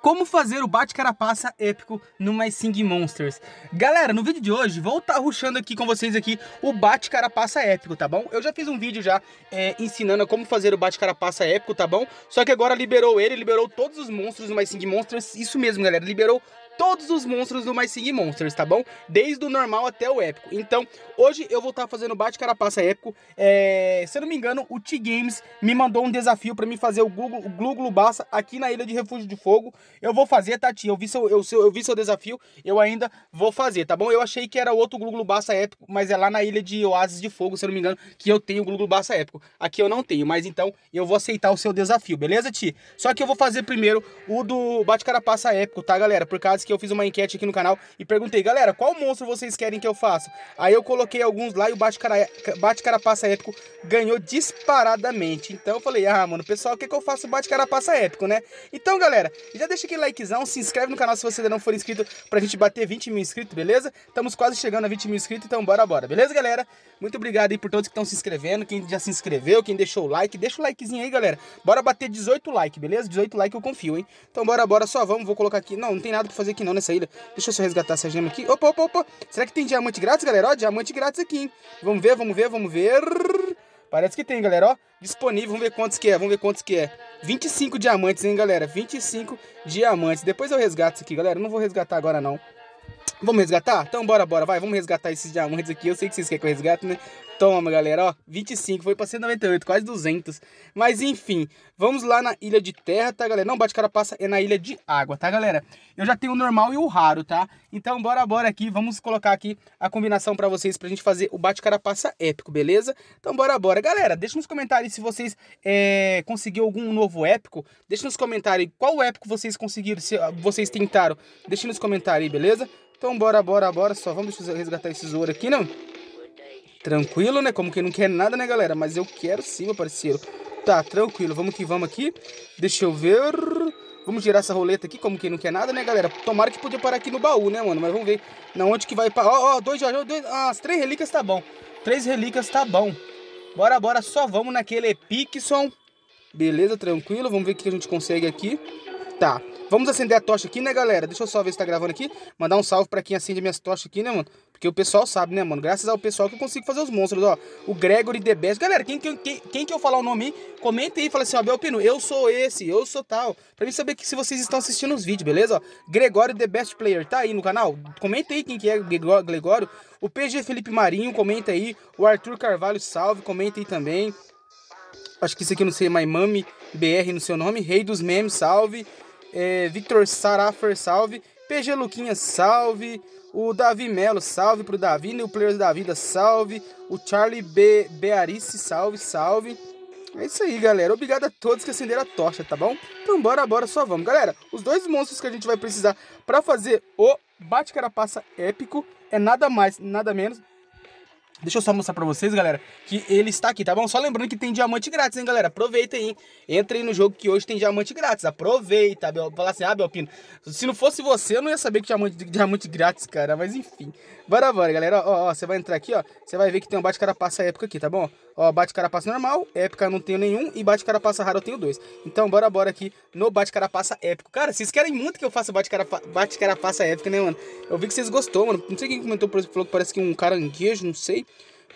como fazer o bate-carapaça épico no My Sing Monsters. Galera, no vídeo de hoje, vou estar tá ruxando aqui com vocês aqui o bate-carapaça épico, tá bom? Eu já fiz um vídeo já é, ensinando como fazer o bate-carapaça épico, tá bom? Só que agora liberou ele, liberou todos os monstros no My Sing Monsters, isso mesmo, galera, liberou todos os monstros do My Singing Monsters, tá bom? Desde o normal até o épico. Então, hoje eu vou estar tá fazendo bate-carapaça épico. É, se eu não me engano, o T-Games me mandou um desafio para mim fazer o Glu Glu, Bassa aqui na Ilha de Refúgio de Fogo. Eu vou fazer, Tati. Tá, eu vi seu, eu, eu vi seu desafio, eu ainda vou fazer, tá bom? Eu achei que era outro Glu Glu Bassa épico, mas é lá na Ilha de Oásis de Fogo, se eu não me engano, que eu tenho o Glu Glu Bassa épico. Aqui eu não tenho, mas então eu vou aceitar o seu desafio, beleza, Ti? Só que eu vou fazer primeiro o do bate-carapaça épico, tá, galera? Por causa que que eu fiz uma enquete aqui no canal e perguntei, galera, qual monstro vocês querem que eu faça? Aí eu coloquei alguns lá e o Bate-Carapaça bate Épico ganhou disparadamente. Então eu falei, ah, mano, pessoal, o que eu faço bate Bate-Carapaça Épico, né? Então, galera, já deixa aquele likezão, se inscreve no canal se você ainda não for inscrito pra gente bater 20 mil inscritos, beleza? Estamos quase chegando a 20 mil inscritos, então bora, bora. Beleza, galera? Muito obrigado aí por todos que estão se inscrevendo, quem já se inscreveu, quem deixou o like. Deixa o likezinho aí, galera. Bora bater 18 like, beleza? 18 like eu confio, hein? Então bora, bora, só vamos, vou colocar aqui. Não, não tem nada pra fazer fazer aqui não nessa ilha. Deixa eu só resgatar essa gema aqui. Opa, opa, opa. Será que tem diamante grátis, galera? Ó, diamante grátis aqui, hein? Vamos ver, vamos ver, vamos ver. Parece que tem, galera, ó. Disponível, vamos ver quantos que é, vamos ver quantos que é. 25 diamantes, hein, galera? 25 diamantes. Depois eu resgato isso aqui, galera. Eu não vou resgatar agora, não. Vamos resgatar? Então bora, bora, vai, vamos resgatar esses diamantes aqui. Eu sei que vocês querem que eu resgate, né? Toma, galera, ó, 25, foi pra 198, quase 200. Mas enfim, vamos lá na ilha de terra, tá, galera? Não bate carapaça, passa é na ilha de água, tá, galera? Eu já tenho o normal e o raro, tá? Então bora, bora aqui, vamos colocar aqui a combinação pra vocês pra gente fazer o bate carapaça passa épico, beleza? Então bora, bora. Galera, deixa nos comentários se vocês é, conseguiram algum novo épico. Deixa nos comentários qual épico vocês conseguiram, se ah, vocês tentaram. Deixa nos comentários aí, beleza? Então bora, bora, bora. Só vamos resgatar esses ouro aqui, não? Tranquilo, né? Como que não quer nada, né, galera? Mas eu quero sim, meu parceiro. Tá, tranquilo. Vamos que vamos aqui. Deixa eu ver. Vamos girar essa roleta aqui, como que não quer nada, né, galera? Tomara que podia parar aqui no baú, né, mano? Mas vamos ver na onde que vai parar. Ó, ó, dois, ó, dois, ah, as três relíquias tá bom. Três relíquias tá bom. Bora, bora. Só vamos naquele Epixon. Beleza, tranquilo. Vamos ver o que a gente consegue aqui. Tá. Vamos acender a tocha aqui, né, galera? Deixa eu só ver se tá gravando aqui. Mandar um salve pra quem acende minhas tochas aqui, né, mano? Porque o pessoal sabe, né, mano? Graças ao pessoal que eu consigo fazer os monstros, ó. O Gregory The Best. Galera, quem, quem, quem que eu falar o nome aí, comenta aí e fala assim, ó, Belpino, eu sou esse, eu sou tal. Pra mim saber que se vocês estão assistindo os vídeos, beleza? Ó, Gregório The Best Player, tá aí no canal? Comenta aí quem que é Gregório. O PG Felipe Marinho, comenta aí. O Arthur Carvalho, salve, comenta aí também. Acho que isso aqui não sei, My Mami BR no seu nome. Rei dos Memes, salve é, Victor Sarafer, salve. PG Luquinha, salve. O Davi Melo, salve pro Davi. O Players da Vida, salve. O Charlie B. Bearice, salve, salve. É isso aí, galera. Obrigado a todos que acenderam a tocha, tá bom? Então bora, bora, só vamos. Galera, os dois monstros que a gente vai precisar para fazer o bate-carapaça épico é nada mais, nada menos Deixa eu só mostrar pra vocês, galera, que ele está aqui, tá bom? Só lembrando que tem diamante grátis, hein, galera? Aproveita aí, Entra aí no jogo que hoje tem diamante grátis. Aproveita, Bel... Falar assim, ah, Belpino, se não fosse você, eu não ia saber que diamante, diamante grátis, cara. Mas enfim. Bora, bora, galera. Ó, ó, você vai entrar aqui, ó. Você vai ver que tem um bate-cara passa época aqui, tá bom? Ó, bate carapaça normal, épica não tenho nenhum e bate carapaça raro eu tenho dois. Então bora bora aqui no bate carapaça épico. Cara, vocês querem muito que eu faça bate, -carapa bate carapaça épica, né, mano? Eu vi que vocês gostou, mano. Não sei quem comentou, por exemplo, falou que parece que um caranguejo, não sei.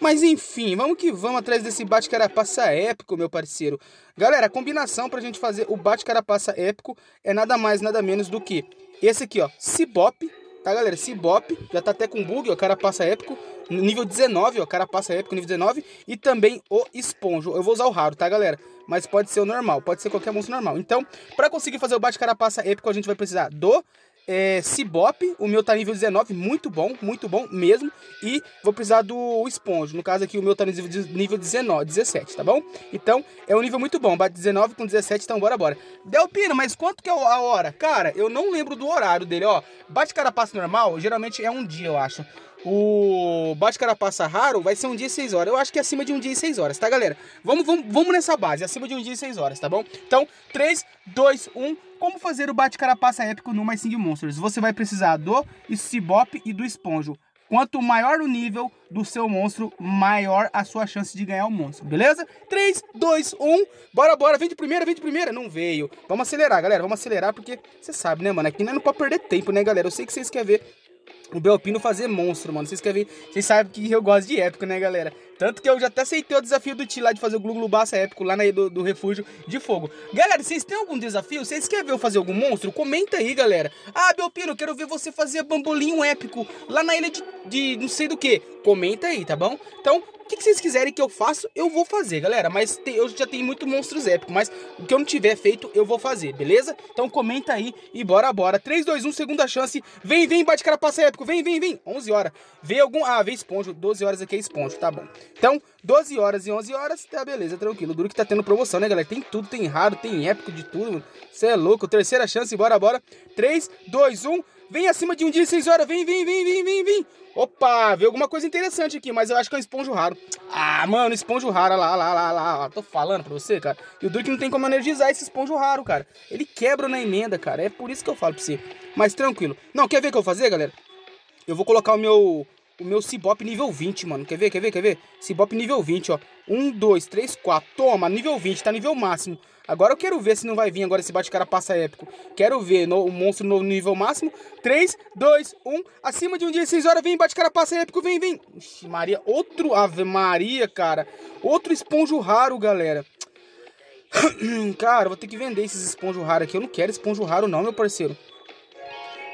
Mas enfim, vamos que vamos atrás desse bate-carapaça épico, meu parceiro. Galera, a combinação pra gente fazer o bate-carapaça épico é nada mais, nada menos do que esse aqui, ó. Cibop tá, galera? Cibop, já tá até com bug, ó, cara passa épico. Nível 19, ó, cara passa épico, nível 19. E também o esponjo. Eu vou usar o raro, tá, galera? Mas pode ser o normal, pode ser qualquer monstro normal. Então, pra conseguir fazer o bate-carapaça épico, a gente vai precisar do é, Cibop, o meu tá nível 19, muito bom, muito bom mesmo. E vou precisar do Esponjo, no caso aqui o meu tá nível 19, 17, tá bom? Então, é um nível muito bom, bate 19 com 17, então bora, bora. Delpino, mas quanto que é a hora? Cara, eu não lembro do horário dele, ó. Bate carapaça normal, geralmente é um dia, eu acho. O Bate Carapaça Raro vai ser um dia e 6 horas. Eu acho que é acima de um dia e 6 horas, tá, galera? Vamos, vamos, vamos nessa base, acima de um dia e 6 horas, tá bom? Então, 3, 2, 1, como fazer o bate-carapaça épico no My Sing Monsters. Você vai precisar do Cibop e do Esponjo. Quanto maior o nível do seu monstro, maior a sua chance de ganhar o monstro, beleza? 3, 2, 1, bora, bora, vem de primeira, vem de primeira. Não veio. Vamos acelerar, galera, vamos acelerar, porque você sabe, né, mano? Aqui não é pra perder tempo, né, galera? Eu sei que vocês querem ver o Belpino fazer monstro, mano. Vocês querem ver? Vocês sabem que eu gosto de épico, né, galera? Tanto que eu já até aceitei o desafio do Ti lá de fazer o Gluglu épico lá na, do, do, Refúgio de Fogo. Galera, vocês têm algum desafio? Vocês querem ver eu fazer algum monstro? Comenta aí, galera. Ah, Belpino, quero ver você fazer bambolinho épico lá na ilha de, de não sei do que. Comenta aí, tá bom? Então, o que, que, vocês quiserem que eu faça, eu vou fazer, galera. Mas te, eu já tenho muito monstros épicos, mas o que eu não tiver feito, eu vou fazer, beleza? Então comenta aí e bora, bora. 3, 2, 1, segunda chance. Vem, vem, bate cara, passa épico. Vem, vem, vem. 11 horas. Vê algum... Ah, vê esponjo. 12 horas aqui é esponjo, tá bom. Então, 12 horas e 11 horas, tá beleza, tranquilo. Duro que tá tendo promoção, né, galera? Tem tudo, tem raro, tem épico de tudo, mano. Você é louco. Terceira chance, bora, bora. 3, 2, 1. Vem acima de um dia e 6 horas. Vem, vem, vem, vem, vem, vem. Opa, veio alguma coisa interessante aqui, mas eu acho que é um esponjo raro. Ah, mano, esponjo raro, lá, lá, lá, lá, lá. Tô falando pra você, cara. E o Duke não tem como energizar esse esponjo raro, cara. Ele quebra na emenda, cara. É por isso que eu falo pra você. Mas tranquilo. Não, quer ver o que eu vou fazer, galera? Eu vou colocar o meu o meu Cibop nível 20, mano. Quer ver, quer ver, quer ver? Cibop nível 20, ó. 1, 2, 3, 4. Toma, nível 20, tá nível máximo. Agora eu quero ver se não vai vir agora esse bate-cara passa épico. Quero ver no, o monstro no nível máximo. 3, 2, 1. Acima de um dia, 6 horas, vem, bate-cara passa épico, vem, vem. Ixi, Maria, outro Ave Maria, cara. Outro esponjo raro, galera. cara, vou ter que vender esses esponjos raros aqui. Eu não quero esponjo raro não, meu parceiro.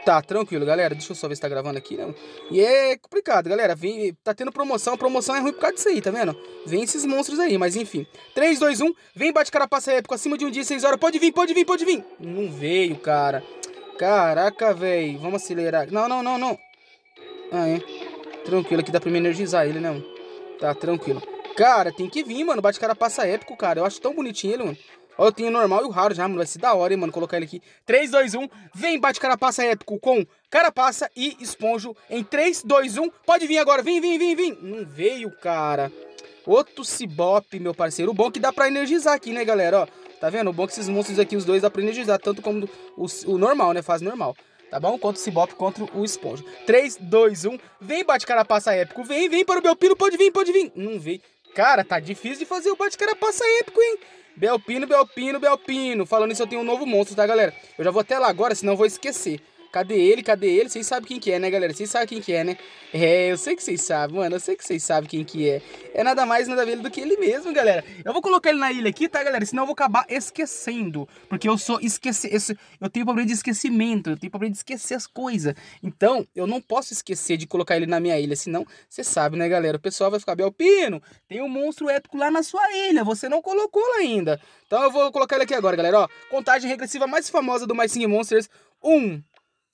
Tá, tranquilo, galera. Deixa eu só ver se tá gravando aqui, né? E é complicado, galera. Vem, tá tendo promoção. Promoção é ruim por causa disso aí, tá vendo? Vem esses monstros aí, mas enfim. 3, 2, 1. Vem, bate carapaça épico. Acima de um dia, 6 horas. Pode vir, pode vir, pode vir. Não veio, cara. Caraca, velho. Vamos acelerar. Não, não, não, não. Ah, é. Tranquilo, aqui dá pra me energizar ele, né, Tá, tranquilo. Cara, tem que vir, mano. Bate carapaça épico, cara. Eu acho tão bonitinho ele, mano. Ó, eu tenho o normal e o raro já, mano. Vai ser da hora, hein, mano, colocar ele aqui. 3, 2, 1. Vem, bate carapaça épico com carapaça e esponjo em 3, 2, 1. Pode vir agora. Vem, vem, vem, vem. Não veio, cara. Outro cibop, meu parceiro. O bom é que dá pra energizar aqui, né, galera? Ó, tá vendo? O bom é que esses monstros aqui, os dois, dá pra energizar. Tanto como o, o normal, né? Fase normal tá bom? Contra o Cibop, contra o Esponja. 3, 2, 1. Vem, bate carapaça épico. Vem, vem para o Belpino. Pode vir, pode vir. Não veio. Cara, tá difícil de fazer o bate passa épico, hein? Belpino, Belpino, Belpino. Falando isso, eu tenho um novo monstro, tá, galera? Eu já vou até lá agora, senão eu vou esquecer. Cadê ele? Cadê ele? Vocês sabem quem que é, né, galera? Vocês sabem quem que é, né? É, eu sei que vocês sabem, mano. Eu sei que vocês sabem quem que é. É nada mais, nada menos do que ele mesmo, galera. Eu vou colocar ele na ilha aqui, tá, galera? Senão eu vou acabar esquecendo. Porque eu sou esquecer... Eu tenho problema de esquecimento. Eu tenho problema de esquecer as coisas. Então, eu não posso esquecer de colocar ele na minha ilha. Senão, você sabe, né, galera? O pessoal vai ficar, Belpino, tem um monstro épico lá na sua ilha. Você não colocou lá ainda. Então, eu vou colocar ele aqui agora, galera. Ó, contagem regressiva mais famosa do My Singing Monsters. Um,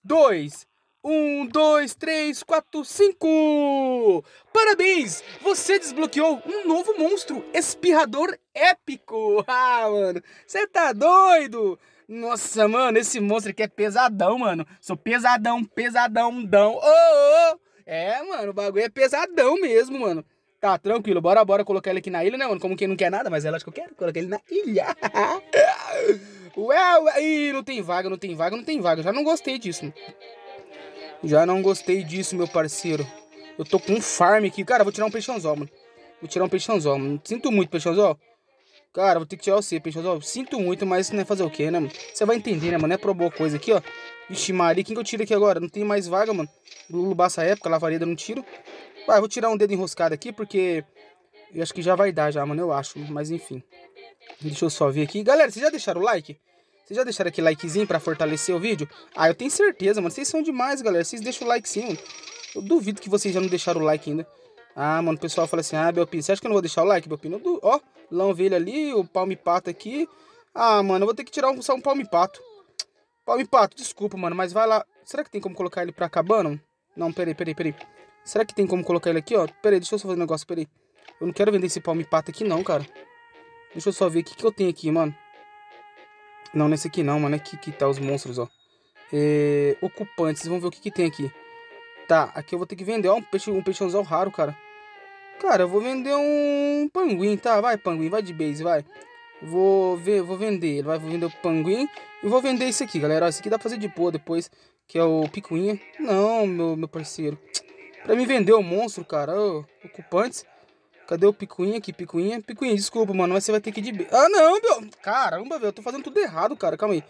dois um dois três quatro cinco Parabéns! Você desbloqueou um novo monstro, espirrador épico! Ah, mano, você tá doido? Nossa, mano, esse monstro aqui é pesadão, mano. Sou pesadão, pesadão, dão. Ô, oh, oh. É, mano, o bagulho é pesadão mesmo, mano. Tá, tranquilo, bora, bora colocar ele aqui na ilha, né, mano? Como quem não quer nada, mas é lógico que eu quero. Coloquei ele na ilha. Ué, ué, ih, não tem vaga, não tem vaga, não tem vaga. Já não gostei disso. Já não gostei disso, meu parceiro. Eu tô com um farm aqui. Cara, vou tirar um peixãozão, mano. Vou tirar um peixãozão, mano. Sinto muito, peixãozão. Cara, vou ter que tirar você, peixãozão. Sinto muito, mas não é fazer o quê, né, mano? Você vai entender, né, mano? É pro boa coisa aqui, ó. Ixi, Maria, quem que eu tiro aqui agora? Não tem mais vaga, mano. Lulu essa época, lavareda não tiro. Vai, vou tirar um dedo enroscado aqui, porque... Eu acho que já vai dar já, mano, eu acho. Mas enfim. Deixa eu só ver aqui. Galera, vocês já deixaram o like? Vocês já deixaram aquele likezinho pra fortalecer o vídeo? Ah, eu tenho certeza, mano. Vocês são demais, galera. Vocês deixam o like sim, mano. Eu duvido que vocês já não deixaram o like ainda. Ah, mano, o pessoal fala assim, ah, Belpino, você acha que eu não vou deixar o like, Belpino? Du... Ó, velho ali, o Palme Pato aqui. Ah, mano, eu vou ter que tirar um, só um Palme Pato. Pato, desculpa, mano, mas vai lá. Será que tem como colocar ele pra cabana? Não, peraí, peraí, peraí. Será que tem como colocar ele aqui, ó? Peraí, deixa eu só fazer um negócio, peraí. Eu não quero vender esse Palme Pato aqui não, cara. Deixa eu só ver o que, que eu tenho aqui, mano. Não, nesse aqui não, mano. Aqui é que tá os monstros, ó. É, ocupantes. Vamos ver o que, que tem aqui. Tá, aqui eu vou ter que vender. Ó, um, peixe, um peixãozão raro, cara. Cara, eu vou vender um panguim, tá? Vai, panguim. Vai de base, vai. Vou ver, vou vender. Vai, vou vender o panguim. E vou vender isso aqui, galera. Ó, esse aqui dá pra fazer de boa depois. Que é o picuinha. Não, meu, meu parceiro. Pra me vender o monstro, cara. Ô, ocupantes. Cadê o picuinha aqui? Picuinha? Picuinha, desculpa, mano, mas você vai ter que ir de Ah, não, meu. Caramba, velho, eu tô fazendo tudo errado, cara. Calma aí.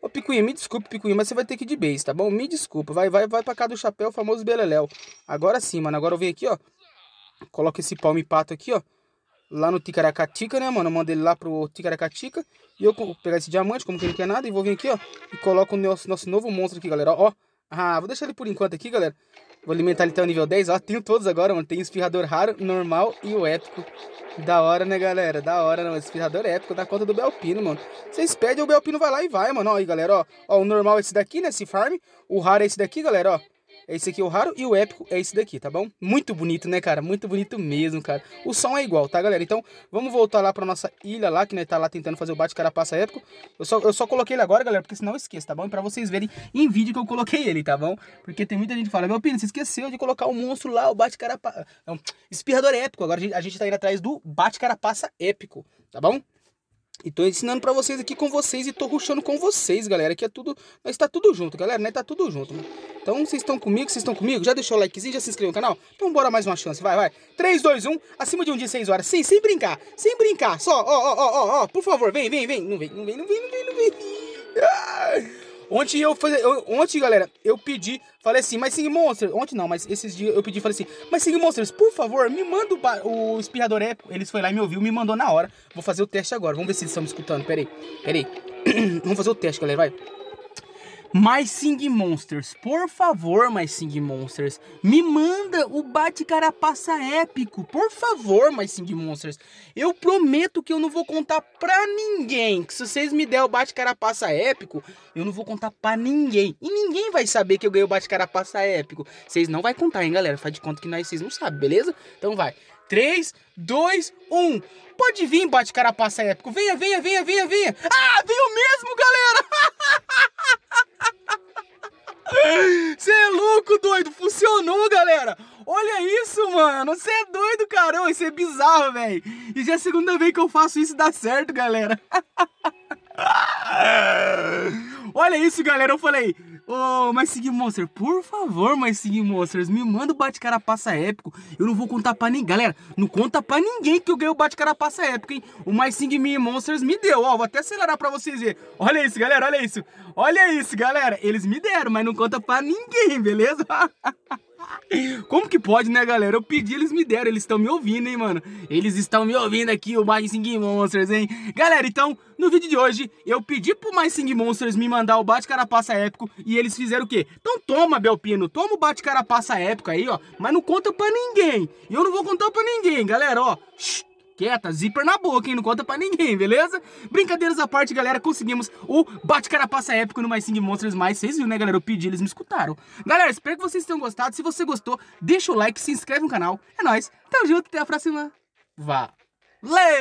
Ô, Picuinha, me desculpe, Picuinha, mas você vai ter que ir de base, tá bom? Me desculpa. Vai, vai, vai pra cá do chapéu, famoso beleléu. Agora sim, mano. Agora eu venho aqui, ó. Coloca esse palme pato aqui, ó. Lá no Ticaracatica, né, mano? Eu mando ele lá pro Ticaracatica. E eu vou pegar esse diamante, como que não quer nada. E vou vir aqui, ó. E coloco o nosso, nosso novo monstro aqui, galera. Ó, ó. Ah, vou deixar ele por enquanto aqui, galera. Vou alimentar ele até o nível 10, ó. Tenho todos agora, mano. Tem espirrador raro, normal e o épico. Da hora, né, galera? Da hora, não. Espirrador épico da conta do Belpino, mano. Vocês pedem, o Belpino vai lá e vai, mano. Ó, aí, galera, ó. Ó, o normal é esse daqui, né? Esse farm. O raro é esse daqui, galera, ó. É esse aqui é o raro e o épico é esse daqui, tá bom? Muito bonito, né, cara? Muito bonito mesmo, cara. O som é igual, tá, galera? Então, vamos voltar lá pra nossa ilha lá, que nós né, tá lá tentando fazer o bate-carapaça épico. Eu só, eu só coloquei ele agora, galera, porque senão eu esqueço, tá bom? E pra vocês verem em vídeo que eu coloquei ele, tá bom? Porque tem muita gente que fala, meu Pino, você esqueceu de colocar o monstro lá, o bate-carapaça... É Espirrador épico. Agora a gente, a gente tá indo atrás do bate-carapaça épico, tá bom? E tô ensinando para vocês aqui com vocês e tô ruxando com vocês, galera. Aqui é tudo, nós tá tudo junto, galera, né? Tá tudo junto, mano. Então, vocês estão comigo, vocês estão comigo? Já deixou o likezinho, já se inscreveu no canal? Então, bora mais uma chance, vai, vai. 3, 2, 1, acima de um dia, 6 horas. Sim, sem brincar, sem brincar. Só, ó, ó, ó, ó, ó, por favor, vem, vem, vem. Não vem, não vem, não vem, não vem, não vem. Ontem eu, faz... eu ontem, galera, eu pedi, falei assim, mas Sing Monsters, ontem não, mas esses dias eu pedi, falei assim, mas Sing Monsters, por favor, me manda o, o espirrador épico. Eles foi lá e me ouviu, me mandou na hora. Vou fazer o teste agora. Vamos ver se eles estão me escutando. Pera aí. Pera aí. Vamos fazer o teste, galera, vai. My Sing Monsters, por favor, My Sing Monsters, me manda o bate-carapaça épico, por favor, My Sing Monsters. Eu prometo que eu não vou contar pra ninguém, que se vocês me der o bate-carapaça épico, eu não vou contar pra ninguém. E ninguém vai saber que eu ganhei o bate-carapaça épico. Vocês não vai contar, hein, galera? Faz de conta que nós vocês não sabem, beleza? Então vai. 3, 2, 1. Pode vir, bate-carapaça épico. Venha, venha, venha, venha, venha. Ah, veio mesmo, galera! louco, doido! Funcionou, galera! Olha isso, mano! Você é doido, caramba! Isso é bizarro, velho! E já é a segunda vez que eu faço isso e dá certo, galera! Olha isso, galera! Eu falei, Ô, oh, mas Sig Monster, por favor, mas Sig Monsters, me manda o bate-carapaça épico. Eu não vou contar pra ninguém. Galera, não conta pra ninguém que eu ganhei o bate-carapaça épico, hein? O mais Sig Monsters me deu, ó. Vou até acelerar pra vocês verem. Olha isso, galera, olha isso. Olha isso, galera. Eles me deram, mas não conta pra ninguém, beleza? Como que pode, né, galera? Eu pedi, eles me deram, eles estão me ouvindo, hein, mano? Eles estão me ouvindo aqui, o My Monsters, hein? Galera, então, no vídeo de hoje, eu pedi pro My Sing Monsters me mandar o Bate-Carapaça Épico e eles fizeram o quê? Então toma, Belpino, toma o Bate-Carapaça Épico aí, ó, mas não conta pra ninguém. E eu não vou contar pra ninguém, galera, ó. Shhh. Quieta, zíper na boca, hein? Não conta pra ninguém, beleza? Brincadeiras à parte, galera, conseguimos o bate-carapaça épico no My Sing Monsters mais. Vocês viram, né, galera? Eu pedi, eles me escutaram. Galera, espero que vocês tenham gostado. Se você gostou, deixa o like, se inscreve no canal. É nóis, tamo junto, até a próxima. Valeu!